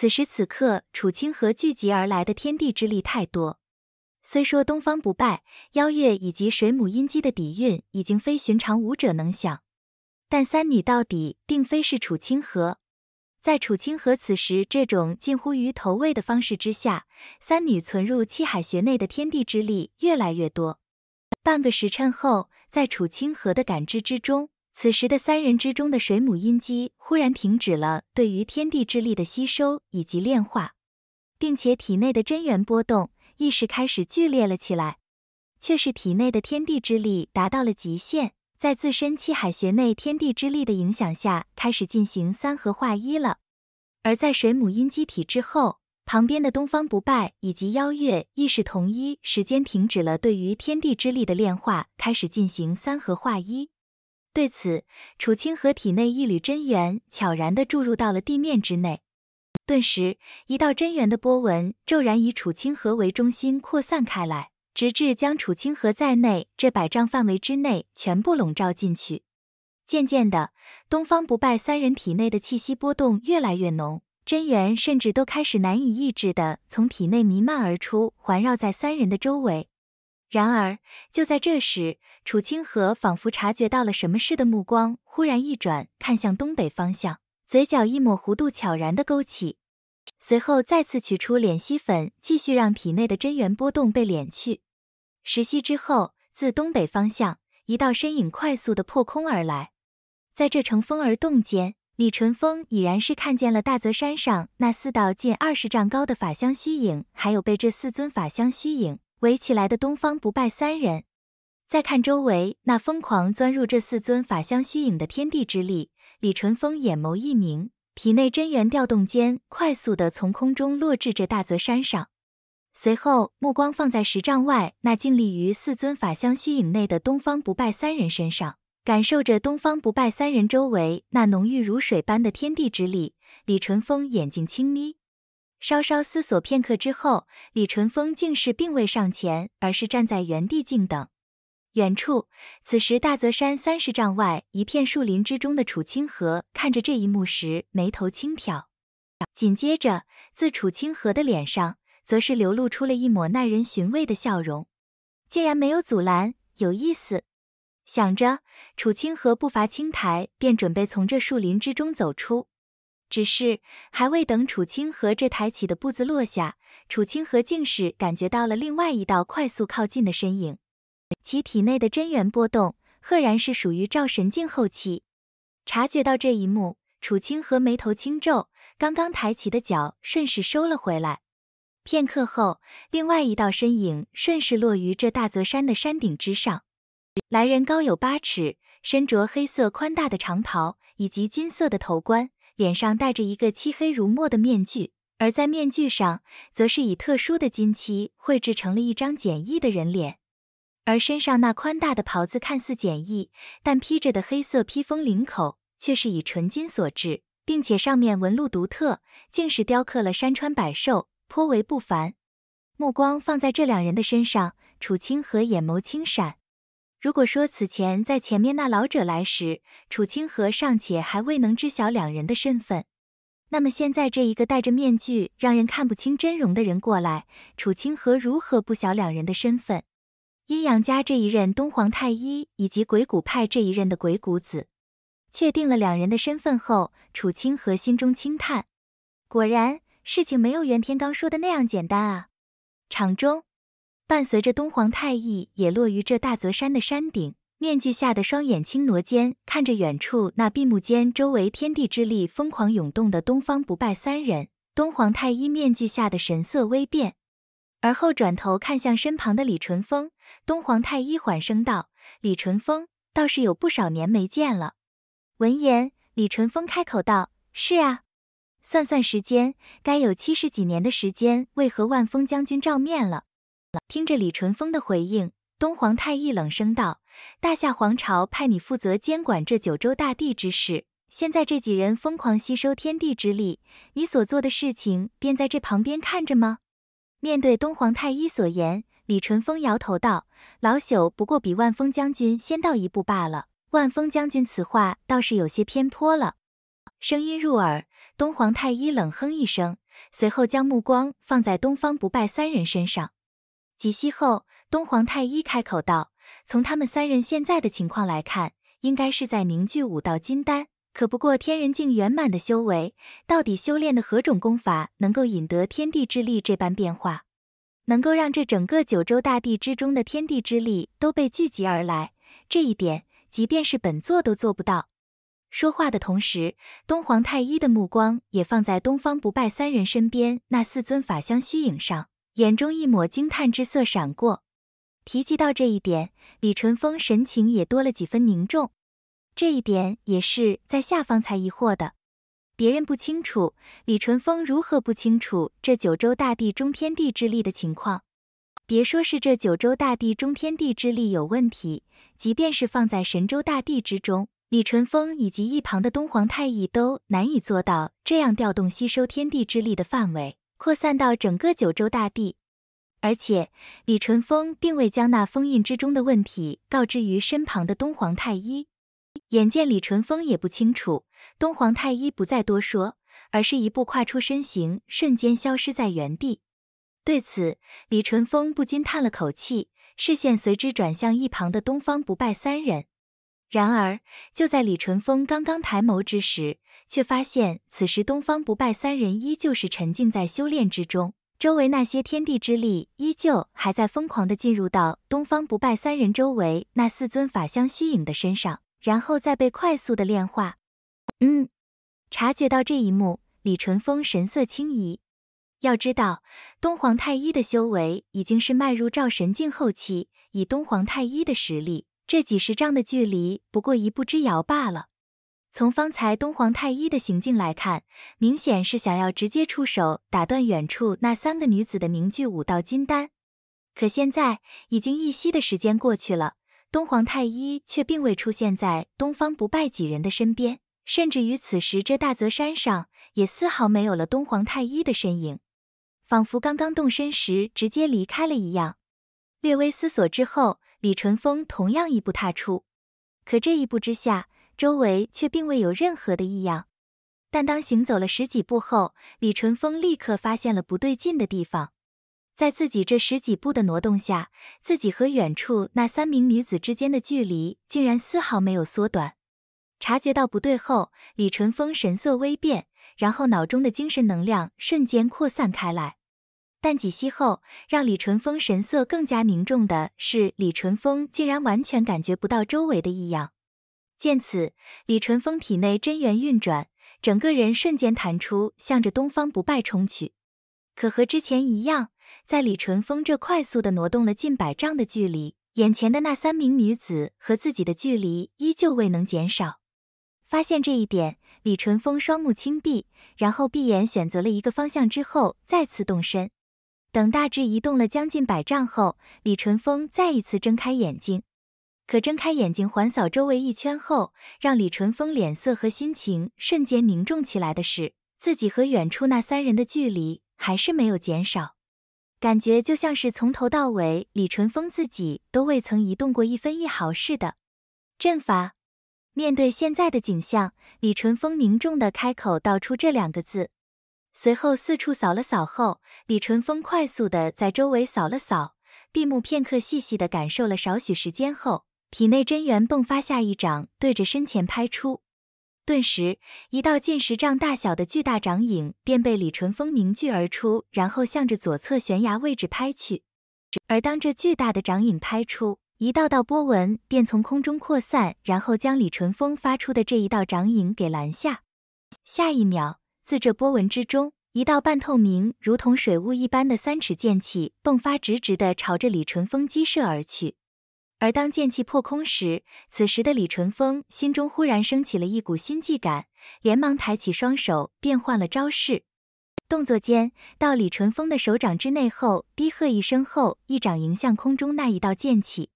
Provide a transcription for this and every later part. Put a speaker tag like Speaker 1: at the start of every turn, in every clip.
Speaker 1: 此时此刻，楚清河聚集而来的天地之力太多。虽说东方不败、邀月以及水母阴姬的底蕴已经非寻常武者能想，但三女到底并非是楚清河。在楚清河此时这种近乎于投喂的方式之下，三女存入气海穴内的天地之力越来越多。半个时辰后，在楚清河的感知之中。此时的三人之中的水母阴姬忽然停止了对于天地之力的吸收以及炼化，并且体内的真元波动意识开始剧烈了起来，却是体内的天地之力达到了极限，在自身气海穴内天地之力的影响下开始进行三合化一了。而在水母阴姬体之后，旁边的东方不败以及妖月意识同一时间停止了对于天地之力的炼化，开始进行三合化一。对此，楚清河体内一缕真元悄然的注入到了地面之内，顿时，一道真元的波纹骤然以楚清河为中心扩散开来，直至将楚清河在内这百丈范围之内全部笼罩进去。渐渐的，东方不败三人体内的气息波动越来越浓，真元甚至都开始难以抑制的从体内弥漫而出，环绕在三人的周围。然而，就在这时，楚清河仿佛察觉到了什么似的，目光忽然一转，看向东北方向，嘴角一抹弧度悄然的勾起，随后再次取出敛息粉，继续让体内的真元波动被敛去。十息之后，自东北方向一道身影快速的破空而来，在这乘风而动间，李淳风已然是看见了大泽山上那四道近二十丈高的法相虚影，还有被这四尊法相虚影。围起来的东方不败三人，再看周围那疯狂钻入这四尊法相虚影的天地之力，李淳风眼眸一凝，体内真元调动间，快速的从空中落至这大泽山上，随后目光放在十丈外那静立于四尊法相虚影内的东方不败三人身上，感受着东方不败三人周围那浓郁如水般的天地之力，李淳风眼睛轻眯。稍稍思索片刻之后，李淳风竟是并未上前，而是站在原地静等。远处，此时大泽山三十丈外一片树林之中的楚清河看着这一幕时，眉头轻挑。紧接着，自楚清河的脸上，则是流露出了一抹耐人寻味的笑容。竟然没有阻拦，有意思。想着，楚清河步伐轻抬，便准备从这树林之中走出。只是还未等楚清河这抬起的步子落下，楚清河竟是感觉到了另外一道快速靠近的身影，其体内的真元波动，赫然是属于赵神境后期。察觉到这一幕，楚清河眉头轻皱，刚刚抬起的脚顺势收了回来。片刻后，另外一道身影顺势落于这大泽山的山顶之上，来人高有八尺，身着黑色宽大的长袍，以及金色的头冠。脸上戴着一个漆黑如墨的面具，而在面具上，则是以特殊的金漆绘制成了一张简易的人脸。而身上那宽大的袍子看似简易，但披着的黑色披风领口却是以纯金所制，并且上面纹路独特，竟是雕刻了山川百兽，颇为不凡。目光放在这两人的身上，楚清河眼眸轻闪。如果说此前在前面那老者来时，楚清河尚且还未能知晓两人的身份，那么现在这一个戴着面具让人看不清真容的人过来，楚清河如何不晓两人的身份？阴阳家这一任东皇太一以及鬼谷派这一任的鬼谷子，确定了两人的身份后，楚清河心中轻叹：果然事情没有袁天罡说的那样简单啊！场中。伴随着东皇太一也落于这大泽山的山顶，面具下的双眼轻挪间，看着远处那闭目间，周围天地之力疯狂涌动的东方不败三人，东皇太一面具下的神色微变，而后转头看向身旁的李淳风，东皇太一缓声道：“李淳风，倒是有不少年没见了。”闻言，李淳风开口道：“是啊，算算时间，该有七十几年的时间未和万峰将军照面了。”听着李淳风的回应，东皇太一冷声道：“大夏皇朝派你负责监管这九州大地之事，现在这几人疯狂吸收天地之力，你所做的事情便在这旁边看着吗？”面对东皇太一所言，李淳风摇头道：“老朽不过比万峰将军先到一步罢了。万峰将军此话倒是有些偏颇了。”声音入耳，东皇太一冷哼一声，随后将目光放在东方不败三人身上。几息后，东皇太一开口道：“从他们三人现在的情况来看，应该是在凝聚五道金丹。可不过，天人境圆满的修为，到底修炼的何种功法，能够引得天地之力这般变化，能够让这整个九州大地之中的天地之力都被聚集而来？这一点，即便是本座都做不到。”说话的同时，东皇太一的目光也放在东方不败三人身边那四尊法相虚影上。眼中一抹惊叹之色闪过，提及到这一点，李淳风神情也多了几分凝重。这一点也是在下方才疑惑的，别人不清楚，李淳风如何不清楚这九州大地中天地之力的情况？别说是这九州大地中天地之力有问题，即便是放在神州大地之中，李淳风以及一旁的东皇太一都难以做到这样调动吸收天地之力的范围。扩散到整个九州大地，而且李淳风并未将那封印之中的问题告知于身旁的东皇太一。眼见李淳风也不清楚，东皇太一不再多说，而是一步跨出身形，瞬间消失在原地。对此，李淳风不禁叹了口气，视线随之转向一旁的东方不败三人。然而，就在李淳风刚刚抬眸之时，却发现此时东方不败三人依旧是沉浸在修炼之中，周围那些天地之力依旧还在疯狂的进入到东方不败三人周围那四尊法相虚影的身上，然后再被快速的炼化。嗯，察觉到这一幕，李淳风神色轻移。要知道，东皇太一的修为已经是迈入赵神境后期，以东皇太一的实力。这几十丈的距离不过一步之遥罢了。从方才东皇太一的行径来看，明显是想要直接出手打断远处那三个女子的凝聚五道金丹。可现在已经一息的时间过去了，东皇太一却并未出现在东方不败几人的身边，甚至于此时这大泽山上也丝毫没有了东皇太一的身影，仿佛刚刚动身时直接离开了一样。略微思索之后。李淳风同样一步踏出，可这一步之下，周围却并未有任何的异样。但当行走了十几步后，李淳风立刻发现了不对劲的地方。在自己这十几步的挪动下，自己和远处那三名女子之间的距离竟然丝毫没有缩短。察觉到不对后，李淳风神色微变，然后脑中的精神能量瞬间扩散开来。但几息后，让李淳风神色更加凝重的是，李淳风竟然完全感觉不到周围的异样。见此，李淳风体内真元运转，整个人瞬间弹出，向着东方不败冲去。可和之前一样，在李淳风这快速的挪动了近百丈的距离，眼前的那三名女子和自己的距离依旧未能减少。发现这一点，李淳风双目轻闭，然后闭眼选择了一个方向之后，再次动身。等大致移动了将近百丈后，李淳风再一次睁开眼睛，可睁开眼睛环扫周围一圈后，让李淳风脸色和心情瞬间凝重起来的是，自己和远处那三人的距离还是没有减少，感觉就像是从头到尾李淳风自己都未曾移动过一分一毫似的。阵法，面对现在的景象，李淳风凝重的开口道出这两个字。随后四处扫了扫后，李淳风快速的在周围扫了扫，闭目片刻，细细的感受了少许时间后，体内真元迸发，下一掌对着身前拍出，顿时一道近十丈大小的巨大掌影便被李淳风凝聚而出，然后向着左侧悬崖位置拍去。而当这巨大的掌影拍出，一道道波纹便从空中扩散，然后将李淳风发出的这一道掌影给拦下。下一秒。自这波纹之中，一道半透明、如同水雾一般的三尺剑气迸发，直直的朝着李淳风击射而去。而当剑气破空时，此时的李淳风心中忽然升起了一股心悸感，连忙抬起双手，变换了招式。动作间，到李淳风的手掌之内后，低喝一声后，一掌迎向空中那一道剑气。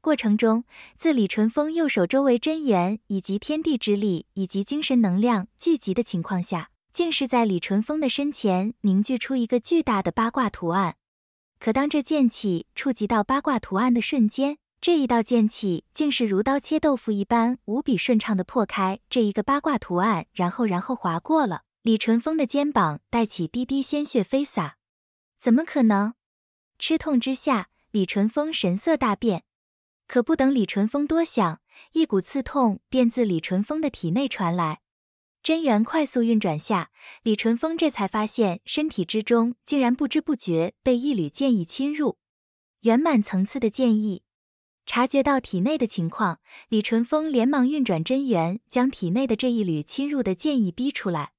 Speaker 1: 过程中，自李淳风右手周围真元以及天地之力以及精神能量聚集的情况下。竟是在李淳风的身前凝聚出一个巨大的八卦图案，可当这剑气触及到八卦图案的瞬间，这一道剑气竟是如刀切豆腐一般无比顺畅的破开这一个八卦图案，然后然后划过了李淳风的肩膀，带起滴滴鲜血飞洒。怎么可能？吃痛之下，李淳风神色大变。可不等李淳风多想，一股刺痛便自李淳风的体内传来。真元快速运转下，李淳风这才发现身体之中竟然不知不觉被一缕剑意侵入，圆满层次的剑意。察觉到体内的情况，李淳风连忙运转真元，将体内的这一缕侵入的剑意逼出来，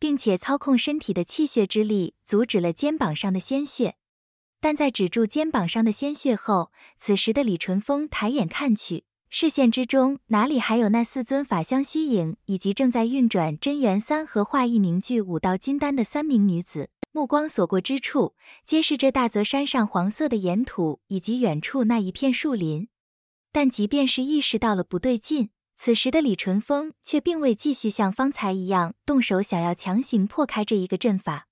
Speaker 1: 并且操控身体的气血之力，阻止了肩膀上的鲜血。但在止住肩膀上的鲜血后，此时的李淳风抬眼看去。视线之中，哪里还有那四尊法相虚影，以及正在运转真元三合化意，凝聚五道金丹的三名女子？目光所过之处，皆是这大泽山上黄色的岩土，以及远处那一片树林。但即便是意识到了不对劲，此时的李淳风却并未继续像方才一样动手，想要强行破开这一个阵法。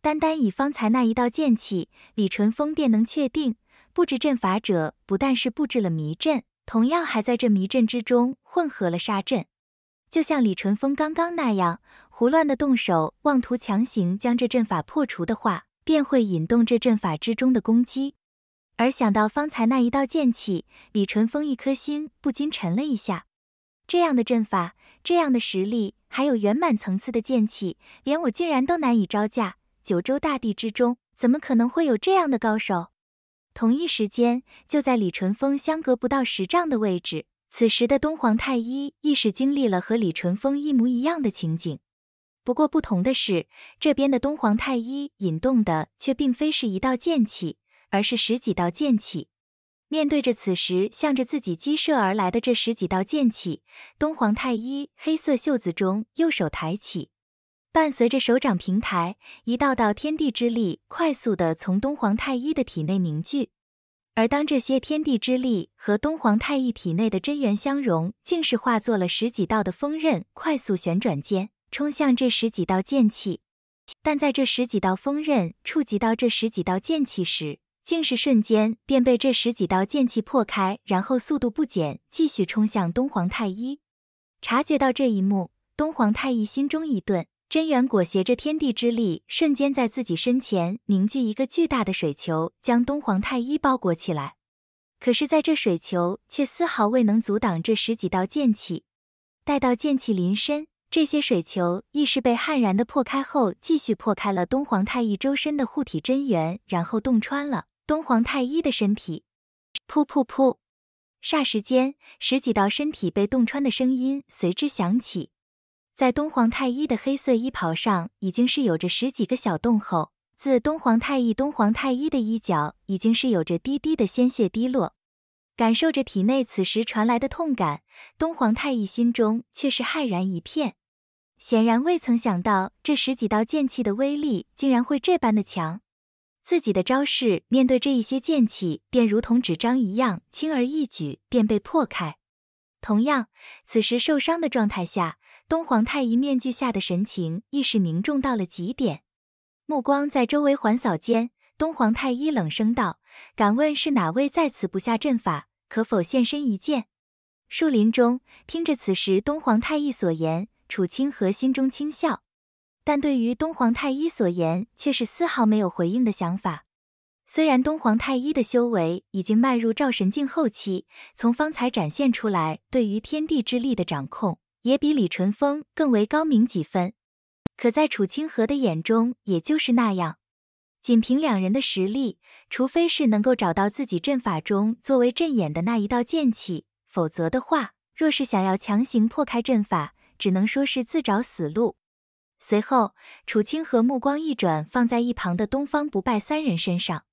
Speaker 1: 单单以方才那一道剑气，李淳风便能确定，布置阵法者不但是布置了迷阵。同样还在这迷阵之中混合了杀阵，就像李淳风刚刚那样胡乱的动手，妄图强行将这阵法破除的话，便会引动这阵法之中的攻击。而想到方才那一道剑气，李淳风一颗心不禁沉了一下。这样的阵法，这样的实力，还有圆满层次的剑气，连我竟然都难以招架。九州大地之中，怎么可能会有这样的高手？同一时间，就在李淳风相隔不到十丈的位置，此时的东皇太一亦是经历了和李淳风一模一样的情景。不过不同的是，这边的东皇太一引动的却并非是一道剑气，而是十几道剑气。面对着此时向着自己激射而来的这十几道剑气，东皇太一黑色袖子中右手抬起。伴随着手掌平台，一道道天地之力快速的从东皇太一的体内凝聚，而当这些天地之力和东皇太一体内的真元相融，竟是化作了十几道的锋刃，快速旋转间冲向这十几道剑气。但在这十几道锋刃触及到这十几道剑气时，竟是瞬间便被这十几道剑气破开，然后速度不减，继续冲向东皇太一。察觉到这一幕，东皇太一心中一顿。真元裹挟着天地之力，瞬间在自己身前凝聚一个巨大的水球，将东皇太一包裹起来。可是，在这水球却丝毫未能阻挡这十几道剑气。待到剑气临身，这些水球亦是被悍然的破开后，继续破开了东皇太一周身的护体真元，然后洞穿了东皇太一的身体。噗噗噗！霎时间，十几道身体被洞穿的声音随之响起。在东皇太一的黑色衣袍上，已经是有着十几个小洞后，自东皇太一东皇太一的衣角，已经是有着滴滴的鲜血滴落。感受着体内此时传来的痛感，东皇太一心中却是骇然一片。显然未曾想到，这十几道剑气的威力竟然会这般的强。自己的招式面对这一些剑气，便如同纸张一样，轻而易举便被破开。同样，此时受伤的状态下。东皇太一面具下的神情亦是凝重到了极点，目光在周围环扫间，东皇太一冷声道：“敢问是哪位在此布下阵法，可否现身一见？”树林中，听着此时东皇太一所言，楚清河心中轻笑，但对于东皇太一所言却是丝毫没有回应的想法。虽然东皇太一的修为已经迈入照神境后期，从方才展现出来对于天地之力的掌控。也比李淳风更为高明几分，可在楚清河的眼中，也就是那样。仅凭两人的实力，除非是能够找到自己阵法中作为阵眼的那一道剑气，否则的话，若是想要强行破开阵法，只能说是自找死路。随后，楚清河目光一转，放在一旁的东方不败三人身上。